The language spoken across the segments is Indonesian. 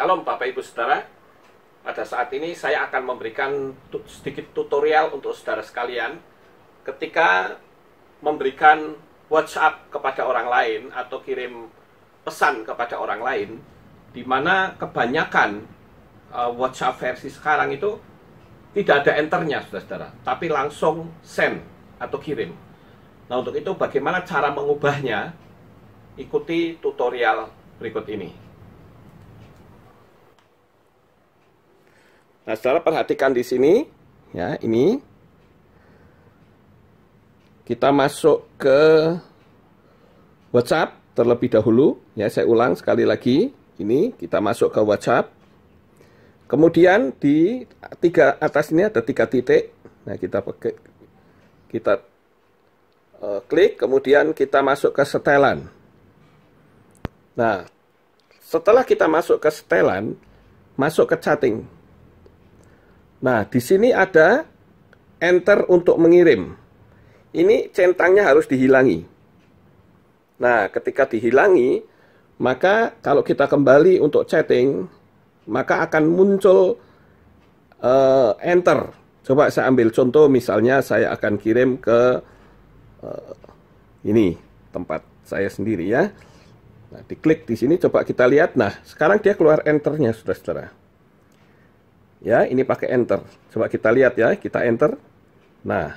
Salam Bapak Ibu Saudara. Pada saat ini saya akan memberikan sedikit tutorial untuk saudara sekalian ketika memberikan WhatsApp kepada orang lain atau kirim pesan kepada orang lain di mana kebanyakan uh, WhatsApp versi sekarang itu tidak ada enternya saudara-saudara, tapi langsung send atau kirim. Nah, untuk itu bagaimana cara mengubahnya? Ikuti tutorial berikut ini. Nah, setelah perhatikan di sini, ya, ini kita masuk ke WhatsApp terlebih dahulu, ya, saya ulang sekali lagi, ini kita masuk ke WhatsApp. Kemudian di tiga atas ini ada tiga titik. Nah, kita pakai kita uh, klik, kemudian kita masuk ke setelan. Nah, setelah kita masuk ke setelan, masuk ke chatting. Nah, di sini ada enter untuk mengirim. Ini centangnya harus dihilangi. Nah, ketika dihilangi, maka kalau kita kembali untuk chatting, maka akan muncul uh, enter. Coba saya ambil contoh, misalnya saya akan kirim ke uh, ini tempat saya sendiri ya. Nah, diklik di sini, coba kita lihat. Nah, sekarang dia keluar enternya, saudara-saudara ya ini pakai enter coba kita lihat ya kita enter nah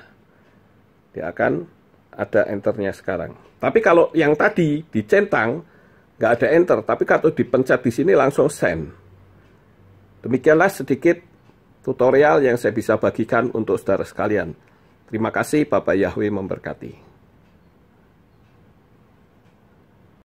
dia akan ada enternya sekarang tapi kalau yang tadi dicentang nggak ada enter tapi kalau dipencet di sini langsung send demikianlah sedikit tutorial yang saya bisa bagikan untuk saudara sekalian terima kasih Bapak Yahweh memberkati